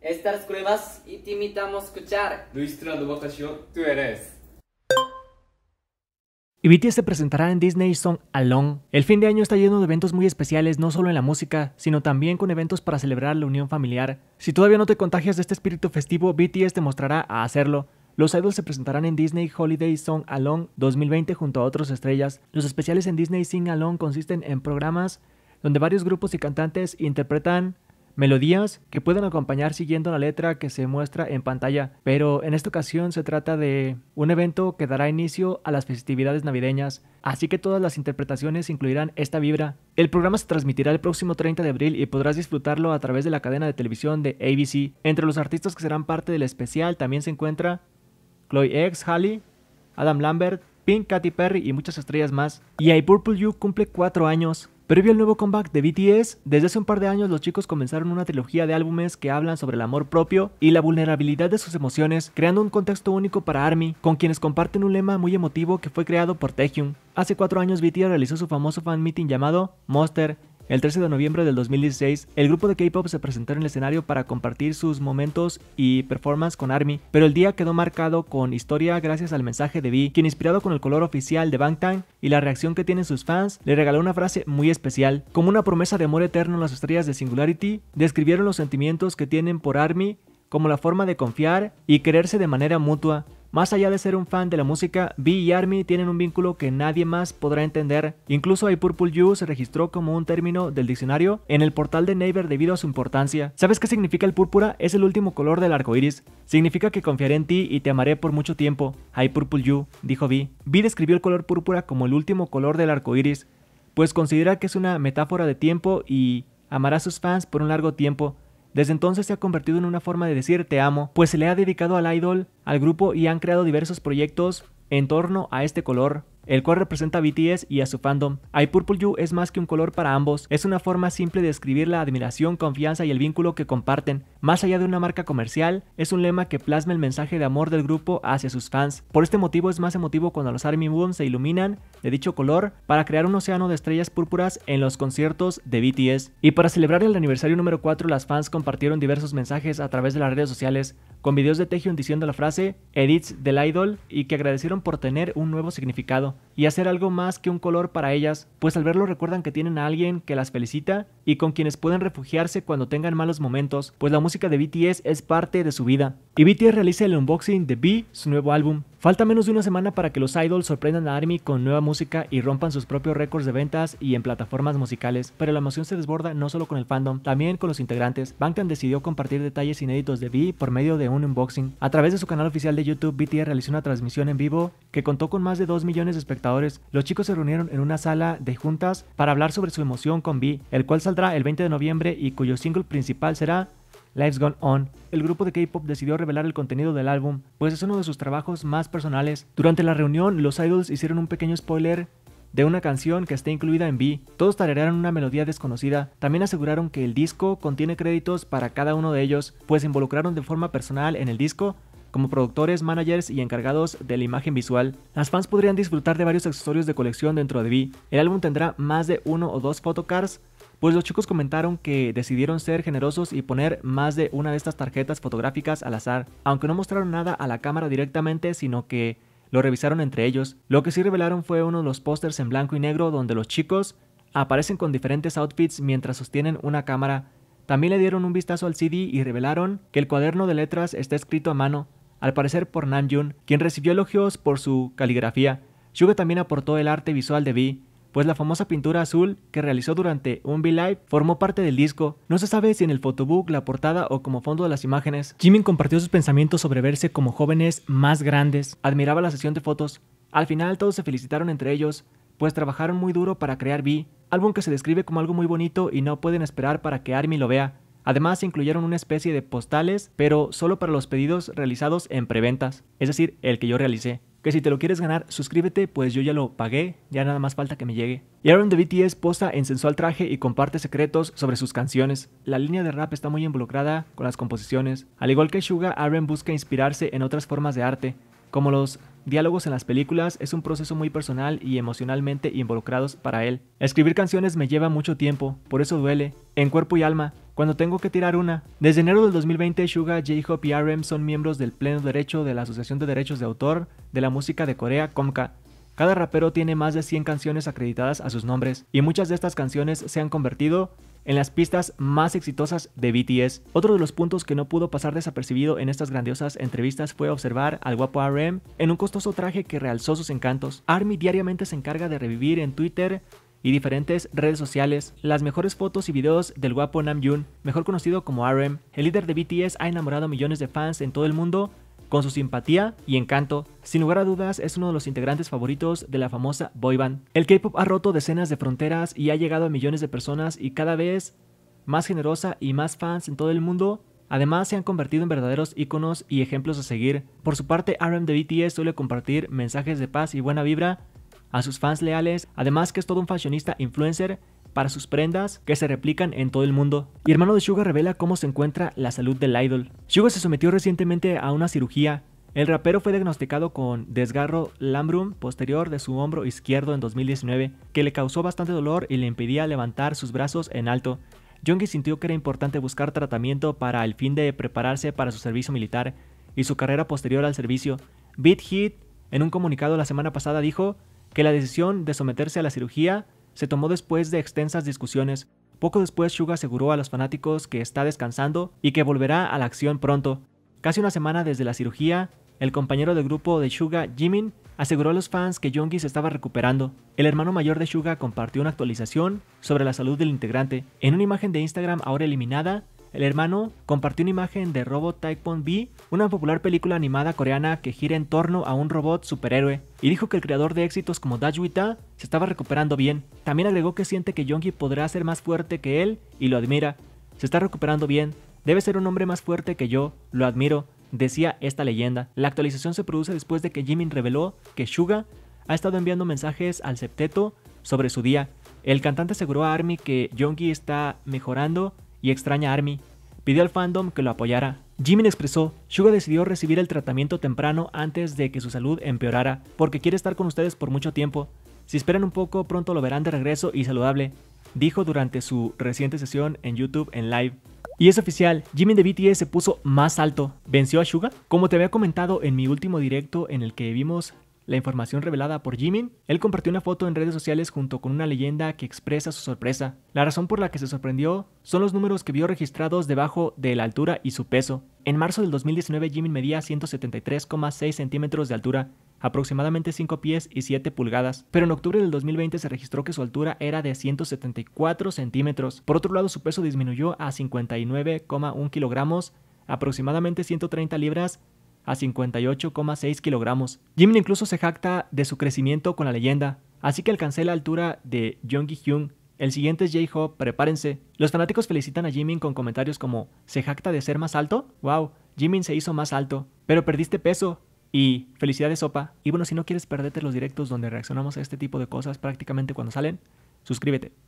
Estas pruebas te invitamos a escuchar. Tú eres. Y e BTS se presentará en Disney Song Along. El fin de año está lleno de eventos muy especiales, no solo en la música, sino también con eventos para celebrar la unión familiar. Si todavía no te contagias de este espíritu festivo, BTS te mostrará a hacerlo. Los idols se presentarán en Disney Holiday Song Along 2020 junto a otras estrellas. Los especiales en Disney Sing Along consisten en programas donde varios grupos y cantantes interpretan melodías que pueden acompañar siguiendo la letra que se muestra en pantalla, pero en esta ocasión se trata de un evento que dará inicio a las festividades navideñas, así que todas las interpretaciones incluirán esta vibra. El programa se transmitirá el próximo 30 de abril y podrás disfrutarlo a través de la cadena de televisión de ABC. Entre los artistas que serán parte del especial también se encuentra Chloe X, Halle, Adam Lambert, Pink, Katy Perry y muchas estrellas más. Y I Purple You cumple 4 años. Previo al nuevo comeback de BTS, desde hace un par de años los chicos comenzaron una trilogía de álbumes que hablan sobre el amor propio y la vulnerabilidad de sus emociones, creando un contexto único para ARMY, con quienes comparten un lema muy emotivo que fue creado por Taehyung. Hace cuatro años BTS realizó su famoso fan meeting llamado Monster, el 13 de noviembre del 2016, el grupo de K-pop se presentó en el escenario para compartir sus momentos y performance con ARMY, pero el día quedó marcado con historia gracias al mensaje de V, quien inspirado con el color oficial de Bangtan y la reacción que tienen sus fans, le regaló una frase muy especial. Como una promesa de amor eterno, en las estrellas de Singularity describieron los sentimientos que tienen por ARMY como la forma de confiar y quererse de manera mutua, más allá de ser un fan de la música, Vi y Army tienen un vínculo que nadie más podrá entender. Incluso I Purple You se registró como un término del diccionario en el portal de Neighbor debido a su importancia. ¿Sabes qué significa el púrpura? Es el último color del arco iris. Significa que confiaré en ti y te amaré por mucho tiempo. I Purple You, dijo Vi. Vi describió el color púrpura como el último color del arco iris, pues considera que es una metáfora de tiempo y amará a sus fans por un largo tiempo. Desde entonces se ha convertido en una forma de decir te amo, pues se le ha dedicado al idol, al grupo y han creado diversos proyectos en torno a este color el cual representa a BTS y a su fandom. I Purple You es más que un color para ambos, es una forma simple de describir la admiración, confianza y el vínculo que comparten. Más allá de una marca comercial, es un lema que plasma el mensaje de amor del grupo hacia sus fans. Por este motivo es más emotivo cuando los Army Moon se iluminan de dicho color para crear un océano de estrellas púrpuras en los conciertos de BTS. Y para celebrar el aniversario número 4, las fans compartieron diversos mensajes a través de las redes sociales, con videos de Taehyung diciendo la frase Edits del Idol y que agradecieron por tener un nuevo significado y hacer algo más que un color para ellas, pues al verlo recuerdan que tienen a alguien que las felicita y con quienes pueden refugiarse cuando tengan malos momentos, pues la música de BTS es parte de su vida. Y BTS realiza el unboxing de B, su nuevo álbum, Falta menos de una semana para que los idols sorprendan a ARMY con nueva música y rompan sus propios récords de ventas y en plataformas musicales, pero la emoción se desborda no solo con el fandom, también con los integrantes. Bangtan decidió compartir detalles inéditos de V por medio de un unboxing. A través de su canal oficial de YouTube, BTS realizó una transmisión en vivo que contó con más de 2 millones de espectadores. Los chicos se reunieron en una sala de juntas para hablar sobre su emoción con V, el cual saldrá el 20 de noviembre y cuyo single principal será Life's Gone On, el grupo de K-pop decidió revelar el contenido del álbum, pues es uno de sus trabajos más personales. Durante la reunión, los idols hicieron un pequeño spoiler de una canción que está incluida en B. Todos tararearon una melodía desconocida. También aseguraron que el disco contiene créditos para cada uno de ellos, pues involucraron de forma personal en el disco como productores, managers y encargados de la imagen visual. Las fans podrían disfrutar de varios accesorios de colección dentro de B. El álbum tendrá más de uno o dos photocards pues los chicos comentaron que decidieron ser generosos y poner más de una de estas tarjetas fotográficas al azar, aunque no mostraron nada a la cámara directamente, sino que lo revisaron entre ellos. Lo que sí revelaron fue uno de los pósters en blanco y negro donde los chicos aparecen con diferentes outfits mientras sostienen una cámara. También le dieron un vistazo al CD y revelaron que el cuaderno de letras está escrito a mano, al parecer por Namjoon, quien recibió elogios por su caligrafía. Suga también aportó el arte visual de Vi, pues la famosa pintura azul que realizó durante un V-Live formó parte del disco. No se sabe si en el photobook, la portada o como fondo de las imágenes. Jimin compartió sus pensamientos sobre verse como jóvenes más grandes. Admiraba la sesión de fotos. Al final todos se felicitaron entre ellos, pues trabajaron muy duro para crear V, álbum que se describe como algo muy bonito y no pueden esperar para que Army lo vea. Además, incluyeron una especie de postales, pero solo para los pedidos realizados en preventas, es decir, el que yo realicé que si te lo quieres ganar, suscríbete, pues yo ya lo pagué, ya nada más falta que me llegue. Y Aaron de BTS posa en sensual traje y comparte secretos sobre sus canciones. La línea de rap está muy involucrada con las composiciones. Al igual que Suga, Aaron busca inspirarse en otras formas de arte. Como los diálogos en las películas, es un proceso muy personal y emocionalmente involucrados para él. Escribir canciones me lleva mucho tiempo, por eso duele, en cuerpo y alma, cuando tengo que tirar una. Desde enero del 2020, Suga, J-Hop y RM son miembros del pleno derecho de la Asociación de Derechos de Autor de la Música de Corea, COMCA, cada rapero tiene más de 100 canciones acreditadas a sus nombres, y muchas de estas canciones se han convertido en las pistas más exitosas de BTS. Otro de los puntos que no pudo pasar desapercibido en estas grandiosas entrevistas fue observar al guapo RM en un costoso traje que realzó sus encantos. ARMY diariamente se encarga de revivir en Twitter y diferentes redes sociales las mejores fotos y videos del guapo Namjoon, mejor conocido como RM. El líder de BTS ha enamorado a millones de fans en todo el mundo con su simpatía y encanto, sin lugar a dudas es uno de los integrantes favoritos de la famosa boyband. El K-pop ha roto decenas de fronteras y ha llegado a millones de personas y cada vez más generosa y más fans en todo el mundo. Además se han convertido en verdaderos íconos y ejemplos a seguir. Por su parte, RM de BTS suele compartir mensajes de paz y buena vibra a sus fans leales, además que es todo un fashionista influencer para sus prendas que se replican en todo el mundo. Y hermano de Suga revela cómo se encuentra la salud del idol. Suga se sometió recientemente a una cirugía. El rapero fue diagnosticado con desgarro lambrum posterior de su hombro izquierdo en 2019, que le causó bastante dolor y le impedía levantar sus brazos en alto. Young sintió que era importante buscar tratamiento para el fin de prepararse para su servicio militar y su carrera posterior al servicio. Beat Hit en un comunicado la semana pasada dijo que la decisión de someterse a la cirugía se tomó después de extensas discusiones. Poco después Suga aseguró a los fanáticos que está descansando y que volverá a la acción pronto. Casi una semana desde la cirugía, el compañero de grupo de Suga, Jimin, aseguró a los fans que Yongi se estaba recuperando. El hermano mayor de Suga compartió una actualización sobre la salud del integrante. En una imagen de Instagram ahora eliminada, el hermano compartió una imagen de Robot Tycoon B, una popular película animada coreana que gira en torno a un robot superhéroe, y dijo que el creador de éxitos como Dajuita se estaba recuperando bien. También agregó que siente que Yongi podrá ser más fuerte que él y lo admira. Se está recuperando bien, debe ser un hombre más fuerte que yo, lo admiro, decía esta leyenda. La actualización se produce después de que Jimin reveló que Shuga ha estado enviando mensajes al septeto sobre su día. El cantante aseguró a Army que Yongi está mejorando y extraña Army, pidió al fandom que lo apoyara. Jimin expresó, Suga decidió recibir el tratamiento temprano antes de que su salud empeorara, porque quiere estar con ustedes por mucho tiempo. Si esperan un poco, pronto lo verán de regreso y saludable, dijo durante su reciente sesión en YouTube en live. Y es oficial, Jimin de BTS se puso más alto. ¿Venció a Suga? Como te había comentado en mi último directo en el que vimos la información revelada por Jimin, él compartió una foto en redes sociales junto con una leyenda que expresa su sorpresa. La razón por la que se sorprendió son los números que vio registrados debajo de la altura y su peso. En marzo del 2019 Jimin medía 173,6 centímetros de altura, aproximadamente 5 pies y 7 pulgadas, pero en octubre del 2020 se registró que su altura era de 174 centímetros. Por otro lado, su peso disminuyó a 59,1 kilogramos, aproximadamente 130 libras, a 58,6 kilogramos. Jimin incluso se jacta de su crecimiento con la leyenda, así que alcancé la altura de Jonggi Hyun. El siguiente es j prepárense. Los fanáticos felicitan a Jimin con comentarios como ¿Se jacta de ser más alto? ¡Wow! Jimin se hizo más alto, pero perdiste peso. Y felicidades, sopa. Y bueno, si no quieres perderte los directos donde reaccionamos a este tipo de cosas prácticamente cuando salen, suscríbete.